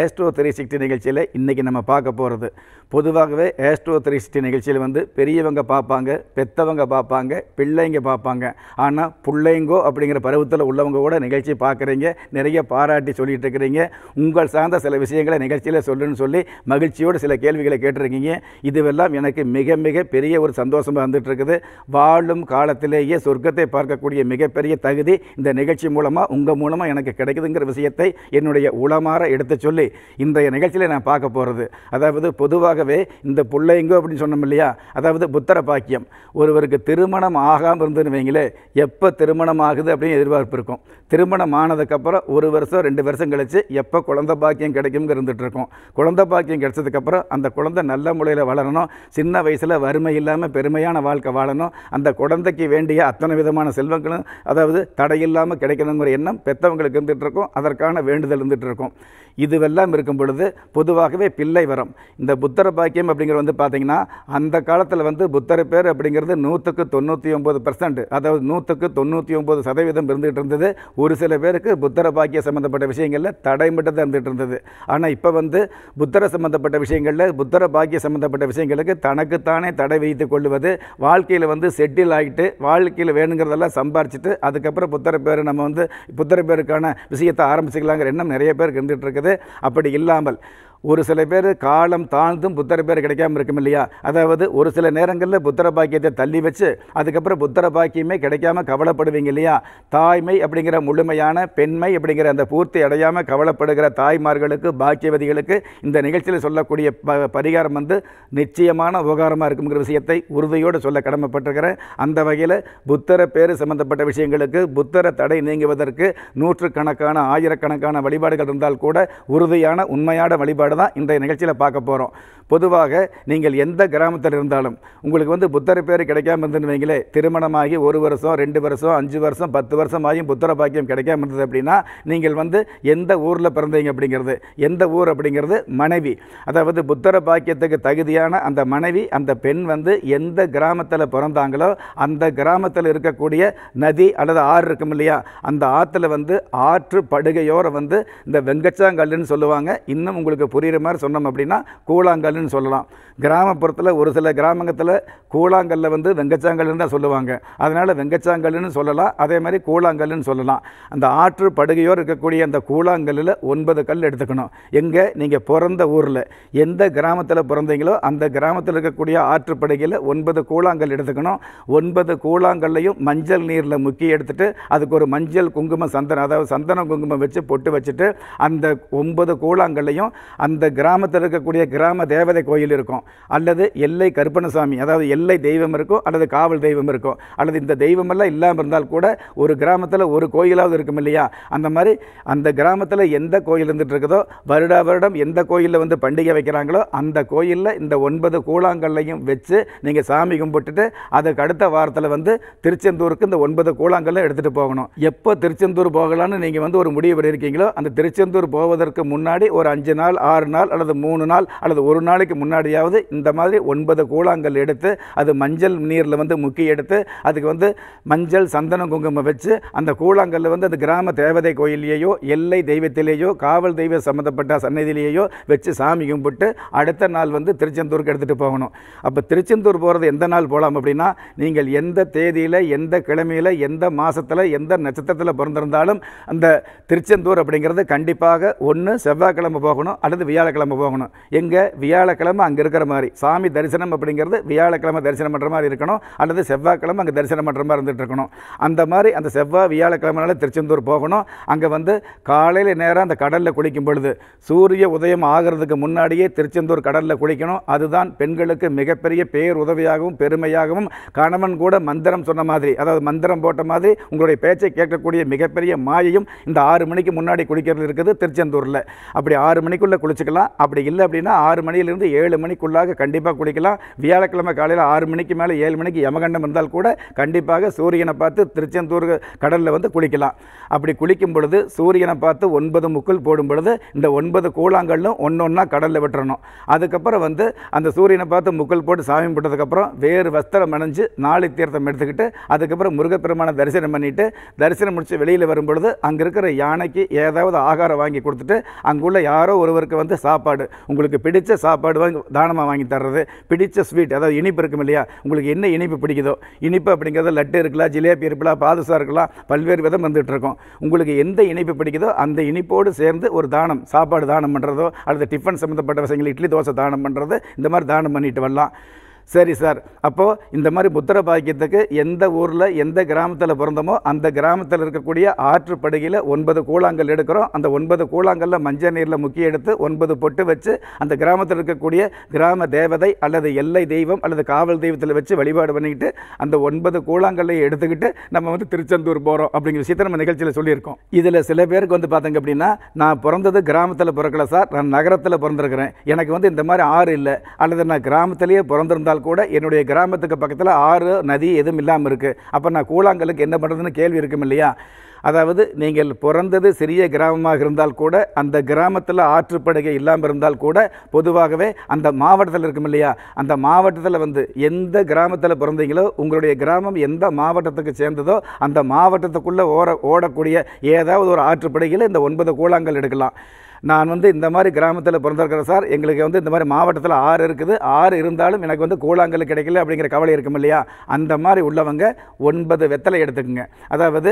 Astro three sixty நிகழ்ச்சியில் இன்றைக்கி நம்ம பார்க்க போகிறது பொதுவாகவே ஏஸ்ட்ரோ த்ரீ சிக்ஸ்டி நிகழ்ச்சியில் வந்து பெரியவங்க பார்ப்பாங்க பெத்தவங்க பார்ப்பாங்க பிள்ளைங்க பார்ப்பாங்க ஆனால் பிள்ளைங்கோ அப்படிங்கிற பருவத்தில் உள்ளவங்க கூட நிகழ்ச்சி பார்க்குறீங்க நிறைய பாராட்டி சொல்லிகிட்டு இருக்கிறீங்க உங்கள் சார்ந்த சில விஷயங்களை நிகழ்ச்சியில் சொல்லுன்னு சொல்லி மகிழ்ச்சியோடு சில கேள்விகளை கேட்டிருக்கீங்க இதுவெல்லாம் எனக்கு மிக மிக பெரிய ஒரு சந்தோஷமாக வந்துட்டுருக்குது வாழும் காலத்திலேயே சொர்க்கத்தை பார்க்கக்கூடிய மிகப்பெரிய தகுதி இந்த நிகழ்ச்சி மூலமாக உங்கள் மூலமாக எனக்கு கிடைக்குதுங்கிற விஷயத்தை என்னுடைய உளமாற எடுத்து சொல்லி சொல்லி இன்றைய நிகழ்ச்சியில் நான் பார்க்க போகிறது அதாவது பொதுவாகவே இந்த பிள்ளைங்கோ அப்படின்னு சொன்னோம் இல்லையா அதாவது புத்தர பாக்கியம் ஒருவருக்கு திருமணம் ஆகாமல் இருந்துன்னு வைங்களே எப்போ திருமணம் ஆகுது அப்படின்னு எதிர்பார்ப்பு இருக்கும் திருமணம் ஆனதுக்கப்புறம் ஒரு வருஷம் ரெண்டு வருஷம் கழித்து எப்போ குழந்த பாக்கியம் கிடைக்கும்னு இருக்கும் குழந்த பாக்கியம் கிடைச்சதுக்கப்புறம் அந்த குழந்தை நல்ல முறையில் வளரணும் சின்ன வயசில் வறுமை இல்லாமல் பெருமையான வாழ்க்கை வாழணும் அந்த குழந்தைக்கு வேண்டிய அத்தனை விதமான செல்வங்களும் அதாவது தடையில்லாமல் கிடைக்கணுங்கிற எண்ணம் பெற்றவங்களுக்கு இருந்துகிட்டு இருக்கும் அதற்கான வேண்டுதல் இருக்கும் இது இதெல்லாம் இருக்கும் பொழுது பொதுவாகவே பிள்ளை வரும் இந்த புத்தர பாக்கியம் அப்படிங்கிறது வந்து பார்த்திங்கன்னா அந்த காலத்தில் வந்து புத்தர பேர் அப்படிங்கிறது நூற்றுக்கு தொண்ணூற்றி ஒம்பது பர்சன்ட் அதாவது நூற்றுக்கு தொண்ணூற்றி ஒம்பது சதவீதம் இருந்துகிட்டு இருந்தது ஒரு சில பேருக்கு புத்தர பாக்கிய சம்மந்தப்பட்ட விஷயங்களில் தடைமட்டத்தை இருந்துகிட்டு இருந்தது ஆனால் இப்போ வந்து புத்தர சம்மந்தப்பட்ட விஷயங்களில் புத்தர பாக்கிய சம்மந்தப்பட்ட விஷயங்களுக்கு தனக்குத்தானே தடை வைத்து கொள்வது வாழ்க்கையில் வந்து செட்டில் ஆகிட்டு வாழ்க்கையில் வேணுங்கிறதெல்லாம் சம்பாரிச்சிட்டு அதுக்கப்புறம் புத்தர பேர் நம்ம வந்து புத்தர பேருக்கான விஷயத்தை ஆரம்பிச்சுக்கலாங்கிற எண்ணம் நிறைய பேருக்கு இருந்துகிட்டு இருக்குது அப்படி இல்லாமல் ஒரு சில பேர் காலம் தாழ்ந்தும் புத்தர பேர் கிடைக்காம இருக்கும் இல்லையா அதாவது ஒரு சில நேரங்களில் புத்தர பாக்கியத்தை தள்ளி வச்சு அதுக்கப்புறம் புத்தர பாக்கியமே கிடைக்காம கவலைப்படுவீங்க இல்லையா தாய்மை அப்படிங்கிற முழுமையான பெண்மை அப்படிங்கிற அந்த பூர்த்தி அடையாமல் கவலைப்படுகிற தாய்மார்களுக்கு பாக்கியவதிகளுக்கு இந்த நிகழ்ச்சியில் சொல்லக்கூடிய ப பரிகாரம் வந்து நிச்சயமான உபகாரமாக இருக்குங்கிற விஷயத்தை உறுதியோடு சொல்ல கடமைப்பட்டிருக்கிறேன் அந்த வகையில் புத்தர பேர் சம்பந்தப்பட்ட விஷயங்களுக்கு புத்தர தடை நீங்குவதற்கு நூற்றுக்கணக்கான ஆயிரக்கணக்கான வழிபாடுகள் இருந்தால் கூட உறுதியான உண்மையான வழிபாடு வெளிப்பாடு தான் இன்றைய நிகழ்ச்சியில் பார்க்க போகிறோம் பொதுவாக நீங்கள் எந்த கிராமத்தில் இருந்தாலும் உங்களுக்கு வந்து புத்தர பேர் கிடைக்காம இருந்துன்னு வைங்களே திருமணமாகி ஒரு வருஷம் ரெண்டு வருஷம் அஞ்சு வருஷம் பத்து வருஷம் ஆகியும் புத்தர பாக்கியம் கிடைக்காம இருந்தது அப்படின்னா நீங்கள் வந்து எந்த ஊரில் பிறந்தீங்க அப்படிங்கிறது எந்த ஊர் அப்படிங்கிறது மனைவி அதாவது புத்தர பாக்கியத்துக்கு தகுதியான அந்த மனைவி அந்த பெண் வந்து எந்த கிராமத்தில் பிறந்தாங்களோ அந்த கிராமத்தில் இருக்கக்கூடிய நதி அல்லது ஆறு இருக்கும் இல்லையா அந்த ஆற்றுல வந்து ஆற்று படுகையோரை வந்து இந்த வெங்கச்சாங்கல்லுன்னு சொல்லுவாங்க இன்னும் உங்களுக்கு புரிகிற மாதிரி சொன்னோம் அப்படின்னா கூழாங்கல்லுன்னு சொல்லலாம் கிராமப்புறத்தில் ஒரு சில கிராமத்தில் கூழாங்கல்ல வந்து வெங்கச்சாங்கல்னு தான் சொல்லுவாங்க அதனால் வெங்கச்சாங்கல்னு சொல்லலாம் அதே மாதிரி கூழாங்கல்னு சொல்லலாம் அந்த ஆற்று படுகையோர் இருக்கக்கூடிய அந்த கூழாங்கல்லில் ஒன்பது கல் எடுத்துக்கணும் எங்கே நீங்கள் பிறந்த ஊரில் எந்த கிராமத்தில் பிறந்தீங்களோ அந்த கிராமத்தில் இருக்கக்கூடிய ஆற்று படுகையில் ஒன்பது கூழாங்கல் எடுத்துக்கணும் ஒன்பது கூழாங்கல்லையும் மஞ்சள் நீரில் முக்கி எடுத்துகிட்டு அதுக்கு ஒரு மஞ்சள் குங்குமம் சந்தனம் அதாவது சந்தனம் குங்குமம் வச்சு பொட்டு வச்சுட்டு அந்த ஒன்பது கூழாங்கல்லையும் அந்த கிராமத்தில் இருக்கக்கூடிய கிராம தேவதை கோயில் இருக்கும் அல்லது எல்லை கருப்பணசாமி அதாவது எல்லை தெய்வம் இருக்கும் அல்லது காவல் தெய்வம் இருக்கும் அல்லது இந்த தெய்வமெல்லாம் இல்லாமல் இருந்தால் கூட ஒரு கிராமத்தில் ஒரு கோயிலாவது இருக்கும் இல்லையா அந்த மாதிரி அந்த கிராமத்தில் எந்த கோயில் இருந்துகிட்டு இருக்குதோ வருடா வருடம் எந்த கோயிலில் வந்து பண்டிகை வைக்கிறாங்களோ அந்த கோயிலில் இந்த ஒன்பது கூழாங்கல்லையும் வச்சு நீங்கள் சாமி கும்பிட்டுட்டு அதுக்கு அடுத்த வாரத்தில் வந்து திருச்செந்தூருக்கு இந்த ஒன்பது கூழாங்கல்லாம் எடுத்துகிட்டு போகணும் எப்போ திருச்செந்தூர் போகலான்னு நீங்கள் வந்து ஒரு முடிவு பண்ணியிருக்கீங்களோ அந்த திருச்செந்தூர் போவதற்கு முன்னாடி ஒரு அஞ்சு நாள் ஆறு ஆறு நாள் அல்லது மூணு நாள் அல்லது ஒரு நாளைக்கு முன்னாடியாவது இந்த மாதிரி ஒன்பது கூழாங்கல் எடுத்து அது மஞ்சள் நீரில் வந்து முக்கி எடுத்து அதுக்கு வந்து மஞ்சள் சந்தனம் குங்குமம் வச்சு அந்த கூழாங்கல்ல வந்து அந்த கிராம தேவதை கோயிலேயோ எல்லை தெய்வத்திலேயோ காவல் தெய்வ சம்மந்தப்பட்ட சன்னதியிலேயோ வச்சு சாமி கும்பிட்டு அடுத்த நாள் வந்து திருச்செந்தூருக்கு எடுத்துகிட்டு போகணும் அப்போ திருச்செந்தூர் போகிறது எந்த நாள் போகலாம் அப்படின்னா நீங்கள் எந்த தேதியில் எந்த கிழமையில் எந்த மாதத்தில் எந்த நட்சத்திரத்தில் பிறந்திருந்தாலும் அந்த திருச்செந்தூர் அப்படிங்கிறது கண்டிப்பாக ஒன்று செவ்வாய்க்கிழமை போகணும் அல்லது வியாழக்கிழமை போகணும் எங்கே வியாழக்கிழமை அங்கே இருக்கிற மாதிரி சாமி தரிசனம் அப்படிங்கிறது வியாழக்கிழமை தரிசனம் பண்ணுற மாதிரி இருக்கணும் அல்லது செவ்வாய்க்கிழமை அங்கே தரிசனம் பண்ணுற மாதிரி இருந்துகிட்டு இருக்கணும் அந்த மாதிரி அந்த செவ்வாய் வியாழக்கிழமைனால திருச்செந்தூர் போகணும் அங்கே வந்து காலையில் நேரம் அந்த கடலில் குளிக்கும் பொழுது சூரிய உதயம் ஆகிறதுக்கு முன்னாடியே திருச்செந்தூர் கடலில் குளிக்கணும் அதுதான் பெண்களுக்கு மிகப்பெரிய பேர் உதவியாகவும் பெருமையாகவும் கணவன் கூட மந்திரம் சொன்ன மாதிரி அதாவது மந்திரம் போட்ட மாதிரி உங்களுடைய பேச்சை கேட்கக்கூடிய மிகப்பெரிய மாயையும் இந்த ஆறு மணிக்கு முன்னாடி குளிக்கிறது இருக்குது திருச்செந்தூரில் அப்படி ஆறு மணிக்குள்ளே குளி குளிச்சுக்கலாம் அப்படி இல்லை அப்படின்னா ஆறு மணியிலிருந்து ஏழு மணிக்குள்ளாக கண்டிப்பாக குளிக்கலாம் வியாழக்கிழமை காலையில் ஆறு மணிக்கு மேலே ஏழு மணிக்கு யமகண்டம் இருந்தால் கூட கண்டிப்பாக சூரியனை பார்த்து திருச்செந்தூர் கடலில் வந்து குளிக்கலாம் அப்படி குளிக்கும் பொழுது சூரியனை பார்த்து ஒன்பது முக்கள் போடும் பொழுது இந்த ஒன்பது கூழாங்கல்லும் ஒன்று ஒன்றா கடலில் விட்டுறணும் அதுக்கப்புறம் வந்து அந்த சூரியனை பார்த்து முக்கள் போட்டு சாமி போட்டதுக்கப்புறம் வேறு வஸ்திரம் அணிஞ்சு நாளை தீர்த்தம் எடுத்துக்கிட்டு அதுக்கப்புறம் முருகப்பெருமானை தரிசனம் பண்ணிவிட்டு தரிசனம் முடித்து வெளியில் வரும்பொழுது அங்கே இருக்கிற யானைக்கு ஏதாவது ஆகாரம் வாங்கி கொடுத்துட்டு அங்குள்ள யாரோ ஒருவருக்கு வந்து வந்து சாப்பாடு உங்களுக்கு பிடித்த சாப்பாடு வாங்கி தானமாக வாங்கி தர்றது பிடித்த ஸ்வீட் அதாவது இனிப்பு இருக்கும் இல்லையா உங்களுக்கு என்ன இனிப்பு பிடிக்குதோ இனிப்பு அப்படிங்கிறது லட்டு இருக்கலாம் ஜிலேபி இருக்கலாம் பாதுசா இருக்கலாம் பல்வேறு விதம் வந்துகிட்ருக்கோம் உங்களுக்கு எந்த இனிப்பு பிடிக்குதோ அந்த இனிப்போடு சேர்ந்து ஒரு தானம் சாப்பாடு தானம் பண்ணுறதோ அல்லது டிஃபன் சம்மந்தப்பட்ட விஷயங்கள் இட்லி தோசை தானம் பண்ணுறது இந்த மாதிரி தானம் பண்ணிட்டு வரலாம் சரி சார் அப்போது இந்த மாதிரி புத்திர பாக்கியத்துக்கு எந்த ஊரில் எந்த கிராமத்தில் பிறந்தோமோ அந்த கிராமத்தில் இருக்கக்கூடிய ஆற்றுப்படுகையில் ஒன்பது கூழாங்கல் எடுக்கிறோம் அந்த ஒன்பது கூழாங்கல்ல மஞ்சள் நீரில் முக்கிய எடுத்து ஒன்பது பொட்டு வச்சு அந்த கிராமத்தில் இருக்கக்கூடிய கிராம தேவதை அல்லது எல்லை தெய்வம் அல்லது காவல் தெய்வத்தில் வச்சு வழிபாடு பண்ணிக்கிட்டு அந்த ஒன்பது கூழாங்கல்லையும் எடுத்துக்கிட்டு நம்ம வந்து திருச்செந்தூர் போகிறோம் அப்படிங்கிற விஷயத்தை நம்ம நிகழ்ச்சியில் சொல்லியிருக்கோம் இதில் சில பேருக்கு வந்து பார்த்தீங்க அப்படின்னா நான் பிறந்தது கிராமத்தில் பிறக்கல சார் நான் நகரத்தில் பிறந்திருக்கிறேன் எனக்கு வந்து இந்த மாதிரி ஆறு இல்லை அல்லது நான் கிராமத்திலேயே பிறந்திருந்தால் இருந்தால் கூட என்னுடைய கிராமத்துக்கு பக்கத்தில் ஆறு நதி எதுவும் இல்லாமல் இருக்குது அப்போ நான் கூழாங்கலுக்கு என்ன பண்ணுறதுன்னு கேள்வி இருக்கும் இல்லையா அதாவது நீங்கள் பிறந்தது சிறிய கிராமமாக இருந்தால் கூட அந்த கிராமத்தில் ஆற்றுப்படுகை இல்லாமல் இருந்தால் கூட பொதுவாகவே அந்த மாவட்டத்தில் இருக்கும் இல்லையா அந்த மாவட்டத்தில் வந்து எந்த கிராமத்தில் பிறந்தீங்களோ உங்களுடைய கிராமம் எந்த மாவட்டத்துக்கு சேர்ந்ததோ அந்த மாவட்டத்துக்குள்ளே ஓட ஓடக்கூடிய ஏதாவது ஒரு ஆற்றுப்படுகையில் இந்த ஒன்பது கூழாங்கல் எடுக்கலாம் நான் வந்து இந்த மாதிரி கிராமத்தில் பிறந்திருக்கிறேன் சார் எங்களுக்கு வந்து இந்த மாதிரி மாவட்டத்தில் ஆறு இருக்குது ஆறு இருந்தாலும் எனக்கு வந்து கூழாங்கல் கிடைக்கல அப்படிங்கிற கவலை இருக்கும் இல்லையா அந்த மாதிரி உள்ளவங்க ஒன்பது வெத்தலை எடுத்துக்கோங்க அதாவது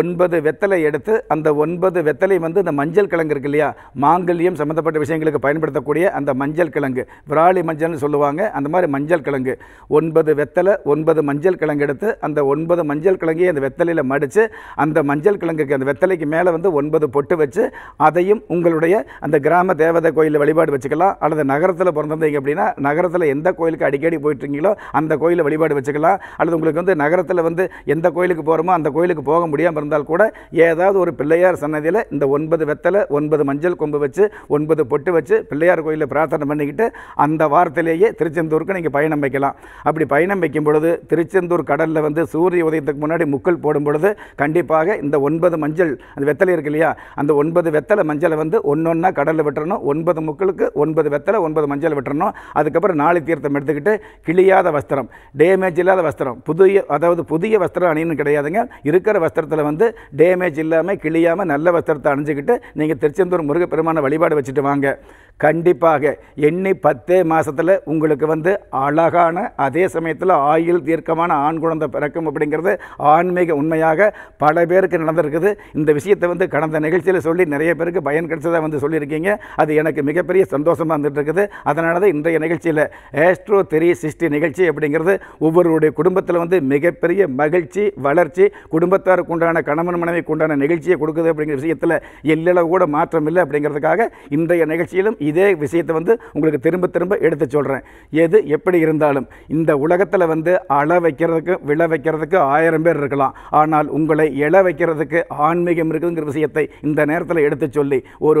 ஒன்பது வெத்தலை எடுத்து அந்த ஒன்பது வெத்தலை வந்து இந்த மஞ்சள் கிழங்கு இருக்கு இல்லையா மாங்கல்யம் சம்மந்தப்பட்ட விஷயங்களுக்கு பயன்படுத்தக்கூடிய அந்த மஞ்சள் கிழங்கு விராலி மஞ்சள்னு சொல்லுவாங்க அந்த மாதிரி மஞ்சள் கிழங்கு ஒன்பது வெத்தலை ஒன்பது மஞ்சள் கிழங்கு எடுத்து அந்த ஒன்பது மஞ்சள் கிழங்கையும் அந்த வெத்தலையில் மடித்து அந்த மஞ்சள் கிழங்குக்கு அந்த வெத்தலைக்கு மேலே வந்து ஒன்பது பொட்டு வச்சு அதையும் உங்களுடைய அவங்களுடைய அந்த கிராம தேவதை கோயிலில் வழிபாடு வச்சுக்கலாம் அல்லது நகரத்தில் பிறந்திருந்தீங்க அப்படின்னா நகரத்தில் எந்த கோயிலுக்கு அடிக்கடி போயிட்டுருக்கீங்களோ அந்த கோயிலில் வழிபாடு வச்சுக்கலாம் அல்லது உங்களுக்கு வந்து நகரத்தில் வந்து எந்த கோயிலுக்கு போகிறோமோ அந்த கோயிலுக்கு போக முடியாமல் இருந்தால் கூட ஏதாவது ஒரு பிள்ளையார் சன்னதியில் இந்த ஒன்பது வெத்தலை ஒன்பது மஞ்சள் கொம்பு வச்சு ஒன்பது பொட்டு வச்சு பிள்ளையார் கோயிலில் பிரார்த்தனை பண்ணிக்கிட்டு அந்த வாரத்திலேயே திருச்செந்தூருக்கு நீங்கள் பயணம் வைக்கலாம் அப்படி பயணம் வைக்கும் பொழுது திருச்செந்தூர் கடலில் வந்து சூரிய உதயத்துக்கு முன்னாடி முக்கள் போடும் பொழுது கண்டிப்பாக இந்த ஒன்பது மஞ்சள் அந்த வெத்தலை இருக்கு இல்லையா அந்த ஒன்பது வெத்தலை மஞ்சளை வந்து ஒன்று ஒன்றா கடலில் வெட்டணும் ஒன்பது முக்களுக்கு ஒன்பது வெத்தலை ஒன்பது மஞ்சள் வெட்டணும் அதுக்கப்புறம் நாலு தீர்த்தம் எடுத்துக்கிட்டு கிளியாத வஸ்திரம் டேமேஜ் இல்லாத வஸ்திரம் புதிய அதாவது புதிய வஸ்திரம் அணியணும் கிடையாதுங்க இருக்கிற வஸ்திரத்தில் வந்து டேமேஜ் இல்லாமல் கிளியாமல் நல்ல வஸ்திரத்தை அணிஞ்சிக்கிட்டு நீங்கள் திருச்செந்தூர் முருகப்பெருமான வழிபாடு வச்சுட்டு வாங்க கண்டிப்பாக எண்ணி பத்தே மாதத்தில் உங்களுக்கு வந்து அழகான அதே சமயத்தில் ஆயுள் தீர்க்கமான ஆண் குழந்தை பிறக்கும் அப்படிங்கிறது ஆன்மீக உண்மையாக பல பேருக்கு நடந்திருக்குது இந்த விஷயத்தை வந்து கடந்த நிகழ்ச்சியில் சொல்லி நிறைய பேருக்கு பயன் கிடைச்சதாக வந்து சொல்லியிருக்கீங்க அது எனக்கு மிகப்பெரிய சந்தோஷமாக இருந்துகிட்டு இருக்குது அதனால தான் இன்றைய நிகழ்ச்சியில் ஏஸ்ட்ரோ தெரி சிஸ்டி நிகழ்ச்சி அப்படிங்கிறது ஒவ்வொருவருடைய குடும்பத்தில் வந்து மிகப்பெரிய மகிழ்ச்சி வளர்ச்சி குடும்பத்தாருக்கு உண்டான கணவன் மனைவிக்கு உண்டான நிகழ்ச்சியை கொடுக்குது அப்படிங்கிற விஷயத்தில் எல்லளவு கூட மாற்றம் இல்லை அப்படிங்கிறதுக்காக இன்றைய நிகழ்ச்சியிலும் இதே விஷயத்தை வந்து உங்களுக்கு திரும்ப திரும்ப எடுத்து சொல்கிறேன் எது எப்படி இருந்தாலும் இந்த உலகத்தில் வந்து அள வைக்கிறதுக்கு விழ வைக்கிறதுக்கு ஆயிரம் பேர் இருக்கலாம் ஆனால் உங்களை எழ வைக்கிறதுக்கு ஆன்மீகம் இருக்குதுங்கிற விஷயத்தை இந்த நேரத்தில் எடுத்து சொல்லி ஒரு